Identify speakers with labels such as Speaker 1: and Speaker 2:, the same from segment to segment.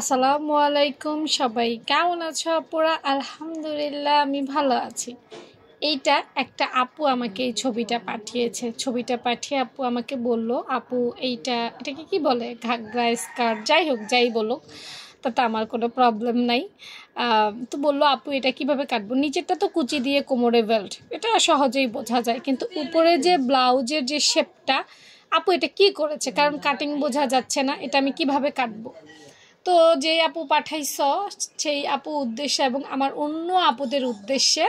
Speaker 1: আসসালামু আলাইকুম সবাই কেমন আছো আপুরা আলহামদুলিল্লাহ আমি ভালো আছি এইটা একটা আপু আমাকে এই ছবিটা পাঠিয়েছে ছবিটা পাঠিয়ে আপু আমাকে বলল আপু এইটা এটাকে কি বলে ঘাগরা স্কার্ট যাই হোক যাই বলুক তাতে আমার কোনো প্রবলেম নাই তো বলল আপু এটা কিভাবে কাটবো নিচেরটা তো কুচি দিয়ে কোমরে বেল্ট এটা সহজেই বোঝা যায় কিন্তু উপরে যে ব্লাউজের যে শেপটা আপু এটা কি করেছে কারণ কাটিং বোঝা যাচ্ছে না এটা আমি কিভাবে কাটবো তো যে আপু পাঠাইছ সেই আপু উদ্দেশ্যে এবং আমার অন্য আপুদের উদ্দেশ্যে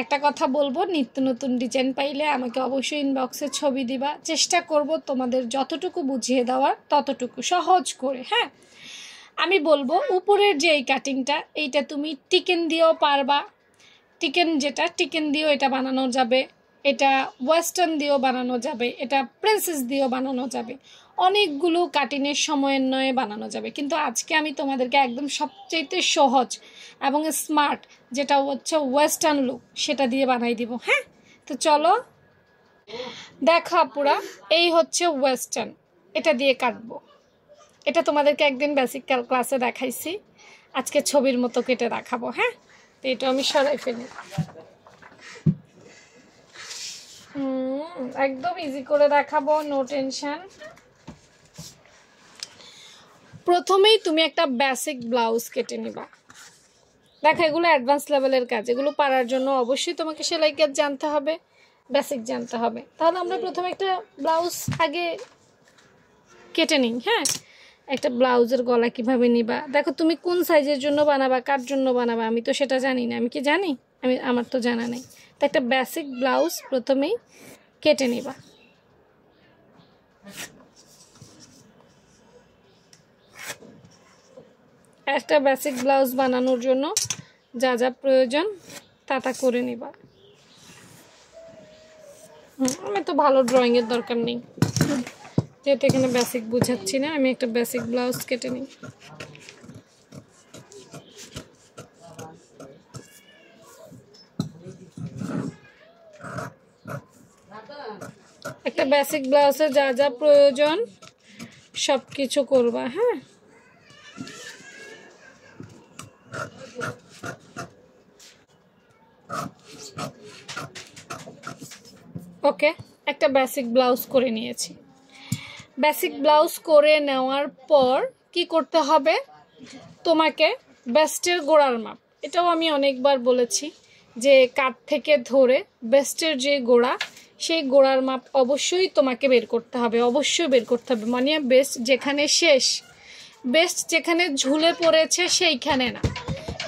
Speaker 1: একটা কথা বলবো নিত্য নতুন ডিজাইন পাইলে আমাকে অবশ্যই ইনবক্সে ছবি দিবা চেষ্টা করব তোমাদের যতটুকু বুঝিয়ে দেওয়ার ততটুকু সহজ করে হ্যাঁ আমি বলবো উপরের যে এই কাটিংটা এইটা তুমি টিকেন দিয়েও পারবা টিকেন যেটা টিকেন দিয়েও এটা বানানো যাবে এটা ওয়েস্টার্ন দিয়েও বানানো যাবে এটা প্রিন্সেস দিয়েও বানানো যাবে অনেকগুলো কাটিনের সমন্বয়ে বানানো যাবে কিন্তু আজকে আমি তোমাদেরকে একদম সবচেয়ে সহজ এবং স্মার্ট যেটা হচ্ছে ওয়েস্টার্ন লুক সেটা দিয়ে বানাই দিব হ্যাঁ তো চলো দেখো আপুরা এই হচ্ছে ওয়েস্টার্ন এটা দিয়ে কাটব এটা তোমাদেরকে একদিন বেসিক ক্লাসে দেখাইছি আজকে ছবির মতো কেটে দেখাবো হ্যাঁ তো এটা আমি সরাই ফেলি একদম ইজি করে দেখাবো নো টেনশন প্রথমেই তুমি একটা বেসিক ব্লাউজ কেটে নিবা দেখা এগুলো অ্যাডভান্স লেভেলের কাজ এগুলো পারার জন্য অবশ্যই তোমাকে সেলাই কাজ জানতে হবে বেসিক জানতে হবে তাহলে আমরা প্রথমে একটা ব্লাউজ আগে কেটে নিই হ্যাঁ একটা ব্লাউজের গলা কিভাবে নিবা দেখো তুমি কোন সাইজের জন্য বানাবা কার জন্য বানাবা আমি তো সেটা জানি না আমি কি জানি আমি আমার তো জানা নেই তো একটা বেসিক ব্লাউজ প্রথমেই কেটে নিবা একটা বেসিক ব্লাউজ বানানোর জন্য যা যা প্রয়োজন তা তা করে নিবা আমি তো ভালো ড্রয়িংয়ের দরকার নেই যেহেতু এখানে বেসিক বুঝাচ্ছি না আমি একটা বেসিক ব্লাউজ কেটে নিই একটা বেসিক ব্লাউজে যা যা প্রয়োজন সব কিছু করবা হ্যাঁ ওকে একটা বেসিক ব্লাউজ করে নিয়েছি বেসিক ব্লাউজ করে নেওয়ার পর কি করতে হবে তোমাকে বেস্টের গোড়ার মাপ এটাও আমি অনেকবার বলেছি যে কাঠ থেকে ধরে বেস্টের যে গোড়া সেই গোড়ার মাপ অবশ্যই তোমাকে বের করতে হবে অবশ্যই বের করতে হবে মানে বেস্ট যেখানে শেষ বেস্ট যেখানে ঝুলে পড়েছে সেইখানে না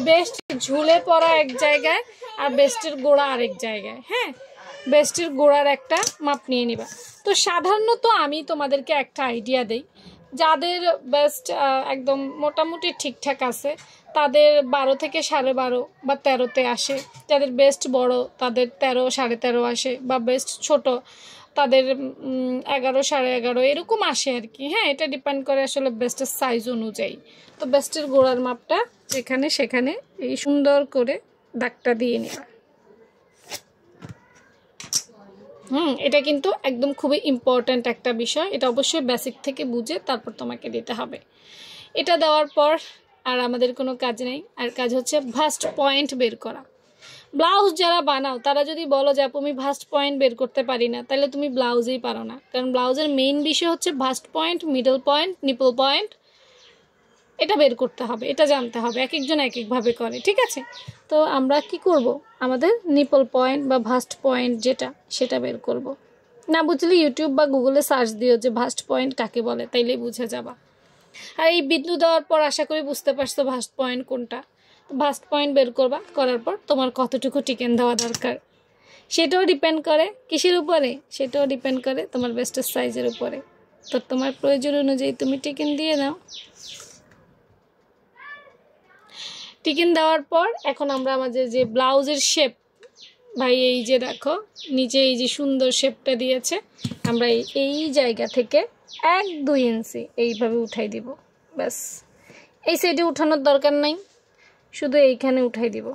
Speaker 1: বেস্ট ঝুলে পড়া এক জায়গায় আর বেস্টের গোড়া আরেক জায়গায় হ্যাঁ বেস্টের গোড়ার একটা মাপ নিয়ে নিবা তো সাধারণত আমি তোমাদেরকে একটা আইডিয়া দেই যাদের বেস্ট একদম মোটামুটি ঠিকঠাক আছে তাদের বারো থেকে সাড়ে বারো বা তেরোতে আসে যাদের বেস্ট বড় তাদের তেরো সাড়ে তেরো আসে বা বেস্ট ছোট তাদের এগারো সাড়ে এগারো এরকম আসে আর কি হ্যাঁ এটা ডিপেন্ড করে আসলে বেস্টের সাইজ অনুযায়ী তো বেস্টের গোড়ার মাপটা যেখানে সেখানে এই সুন্দর করে দাগটা দিয়ে নেওয়া হুম এটা কিন্তু একদম খুবই ইম্পর্ট্যান্ট একটা বিষয় এটা অবশ্যই বেসিক থেকে বুঝে তারপর তোমাকে দিতে হবে এটা দেওয়ার পর আর আমাদের কোনো কাজ নেই আর কাজ হচ্ছে ভাস্ট পয়েন্ট বের করা ব্লাউজ যারা বানাও তারা যদি বলো যে আপু আমি ভাস্ট পয়েন্ট বের করতে পারি না তাহলে তুমি ব্লাউজেই পারো না কারণ ব্লাউজের মেইন বিষয় হচ্ছে bust point middle point nipple point এটা বের করতে হবে এটা জানতে হবে এক একজন এক একভাবে করে ঠিক আছে তো আমরা কি করব আমাদের নিপল পয়েন্ট বা ভাস্ট পয়েন্ট যেটা সেটা বের করব। না বুঝলে ইউটিউব বা গুগলে সার্চ দিও যে ভাস্ট পয়েন্ট কাকে বলে তাইলে বুঝে যাবা আর এই বিন্দু দেওয়ার পর আশা করি বুঝতে পারছো ভাস্ট পয়েন্ট কোনটা ভাস্ট পয়েন্ট বের করবা করার পর তোমার কতটুকু টিকেন দেওয়া দরকার সেটাও ডিপেন্ড করে কিসের উপরে সেটাও ডিপেন্ড করে তোমার বেস্টের সাইজের উপরে তো তোমার প্রয়োজন অনুযায়ী তুমি টিকেন দিয়ে দাও টিকেন দেওয়ার পর এখন আমরা আমাদের যে ব্লাউজের শেপ ভাই এই যে দেখো নিচে এই যে সুন্দর শেপটা দিয়েছে আমরা এই জায়গা থেকে এক দুই ইঞ্চি এইভাবে উঠাই দিব ব্যাস এই সাইডে উঠানোর দরকার নাই শুধু এইখানে উঠাই দিব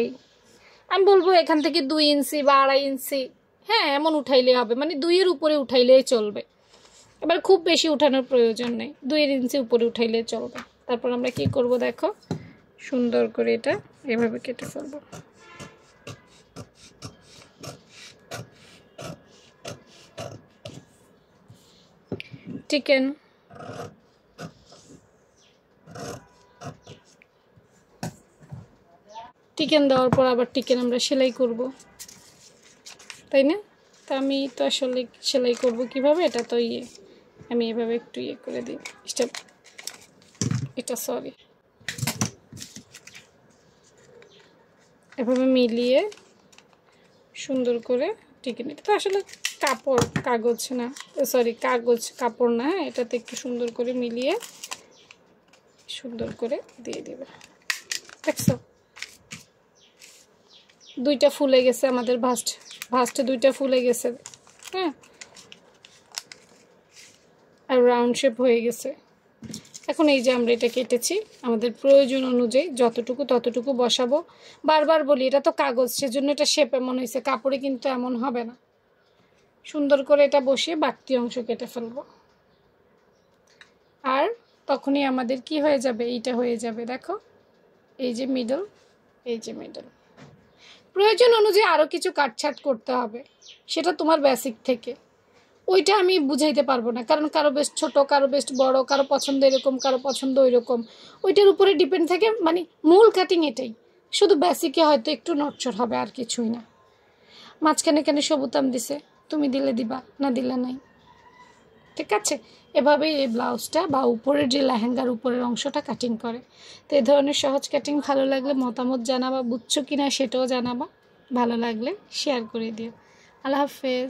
Speaker 1: এই আমি বলবো এখান থেকে দুই ইঞ্চি বা আড়াই ইঞ্চি হ্যাঁ এমন উঠাইলে হবে মানে দুইয়ের উপরে উঠাইলেই চলবে এবার খুব বেশি উঠানোর প্রয়োজন নেই দুইয়ের ইঞ্চি উপরে উঠাইলে চলবে তারপর আমরা কি করব দেখো সুন্দর করে এটা এভাবে কেটে ফেলবো chicken টিকেন দেওয়ার পর আবার টিকেন আমরা সেলাই করব তাই না তা আমি তো আসলে সেলাই করব কিভাবে এটা তো ইয়ে আমি এভাবে একটু ইয়ে করে দিই স্টেপ এটা সরি এভাবে মিলিয়ে সুন্দর করে টিকেন নিতে তো আসলে কাপড় কাগজ না সরি কাগজ কাপড় না হ্যাঁ, এটাতে একটু সুন্দর করে মিলিয়ে সুন্দর করে দিয়ে দেবে দেখছো দুইটা ফুলে গেছে আমাদের ভাস্ট ভাস্টে দুইটা ফুলে গেছে হ্যাঁ আর রাউন্ড শেপ হয়ে গেছে এখন এই যে আমরা এটা কেটেছি আমাদের প্রয়োজন অনুযায়ী যতটুকু ততটুকু বসাবো বারবার বলি এটা তো কাগজ সেজন্য এটা শেপ এমন হয়েছে কাপড়ে কিন্তু এমন হবে না সুন্দর করে এটা বসিয়ে বাড়তি অংশ কেটে ফেলবো আর তখনই আমাদের কি হয়ে যাবে এইটা হয়ে যাবে দেখো এই যে মিডল এই যে মিডল প্রয়োজন অনুযায়ী আরও কিছু কাটছাট করতে হবে সেটা তোমার বেসিক থেকে ওইটা আমি বুঝাইতে পারবো না কারণ কারো বেশ ছোট কারো বেশ বড় কারো পছন্দ এরকম কারো পছন্দ রকম ওইটার উপরে ডিপেন্ড থাকে মানে মূল কাটিং এটাই শুধু বেসিকে হয়তো একটু নড়চড় হবে আর কিছুই না মাঝখানে কেন সবুতাম দিছে তুমি দিলে দিবা না দিলে নাই ঠিক আছে এভাবেই এই ব্লাউজটা বা উপরের যে লেহেঙ্গার উপরের অংশটা কাটিং করে তো এ ধরনের সহজ কাটিং ভালো লাগলে মতামত জানাবা বুঝছো কি না সেটাও জানাবা ভালো লাগলে শেয়ার করে দিও আল্লাহ হাফেজ